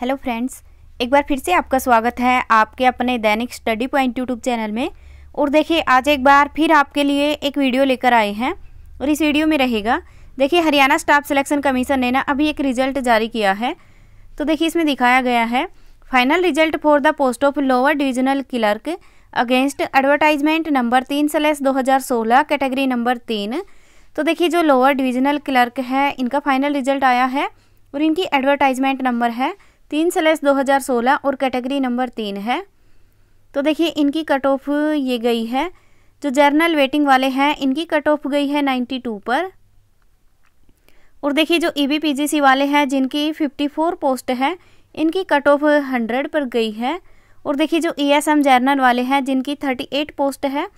hello friends एक बार फिर से आपका स्वागत है आपके अपने दैनिक स्टडी पॉइंट यूट्यूब चैनल में और देखिए आज एक बार फिर आपके लिए एक वीडियो लेकर आए हैं और इस वीडियो में रहेगा देखिए हरियाणा स्टाफ सिलेक्शन कमीशन ने ना अभी एक रिजल्ट जारी किया है तो देखिए इसमें दिखाया गया है final result for the post of lower divisional clerk against advertisement number तीन सलेस दो कैटेगरी नंबर तीन तो देखिए जो लोअर डिविजनल क्लर्क है इनका फाइनल रिजल्ट आया है और इनकी एडवर्टाइजमेंट नंबर है तीन सलेस दो हज़ार सोलह और कैटेगरी नंबर तीन है तो देखिए इनकी कट ऑफ ये गई है जो जर्नल वेटिंग वाले हैं इनकी कट ऑफ गई है नाइन्टी टू पर और देखिए जो ई e सी वाले हैं जिनकी फिफ्टी फोर पोस्ट है इनकी कट ऑफ हंड्रेड पर गई है और देखिए जो ई एस एम जर्नल वाले हैं जिनकी थर्टी एट पोस्ट है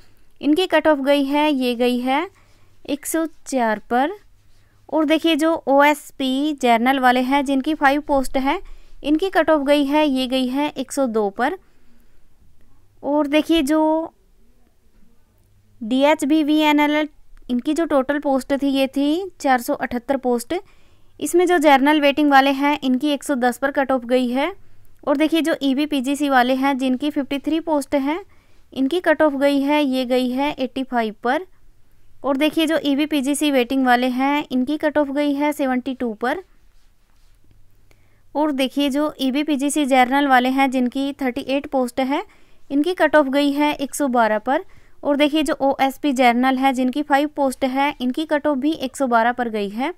इनकी कट ऑफ गई है ये गई है एक सौ चार पर और देखिए जो ओ एस पी जर्नल वाले हैं जिनकी फाइव पोस्ट है इनकी कट ऑफ गई है ये गई है 102 पर और देखिए जो D H B V N L इनकी जो टोटल पोस्ट थी ये थी 478 पोस्ट इसमें जो जर्नल वेटिंग वाले हैं इनकी 110 पर कट ऑफ गई है और देखिए जो ई बी पी जी सी वाले हैं जिनकी 53 पोस्ट हैं इनकी कट ऑफ गई है ये गई है 85 पर और देखिए जो E B P G C waiting वाले हैं इनकी कट ऑफ गई है 72 पर और देखिए जो E B P G C general वाले हैं जिनकी थर्टी एट पोस्ट है इनकी कट ऑफ गई है एक सौ बारह पर और देखिए जो ओ एस पी जर्नल है जिनकी फाइव पोस्ट है इनकी कट ऑफ भी एक सौ बारह पर गई है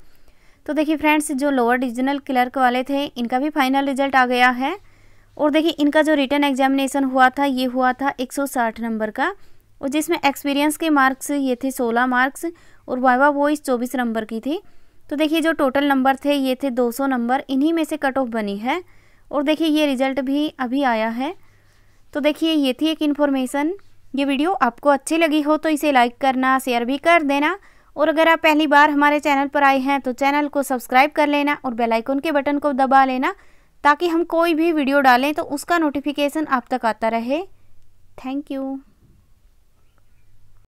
तो देखिए फ्रेंड्स जो लोअर डिविजनल क्लर्क वाले थे इनका भी फाइनल रिजल्ट आ गया है और देखिए इनका जो रिटर्न एग्जामिनेशन हुआ था ये हुआ था एक नंबर का और जिसमें एक्सपीरियंस के मार्क्स ये थे सोलह मार्क्स और वाइवा वॉइस चौबीस नंबर की थी तो देखिए जो टोटल नंबर थे ये थे 200 नंबर इन्हीं में से कट ऑफ बनी है और देखिए ये रिज़ल्ट भी अभी आया है तो देखिए ये थी एक इन्फॉर्मेशन ये वीडियो आपको अच्छी लगी हो तो इसे लाइक करना शेयर भी कर देना और अगर आप पहली बार हमारे चैनल पर आए हैं तो चैनल को सब्सक्राइब कर लेना और बेल आइकन के बटन को दबा लेना ताकि हम कोई भी वीडियो डालें तो उसका नोटिफिकेशन आप तक आता रहे थैंक यू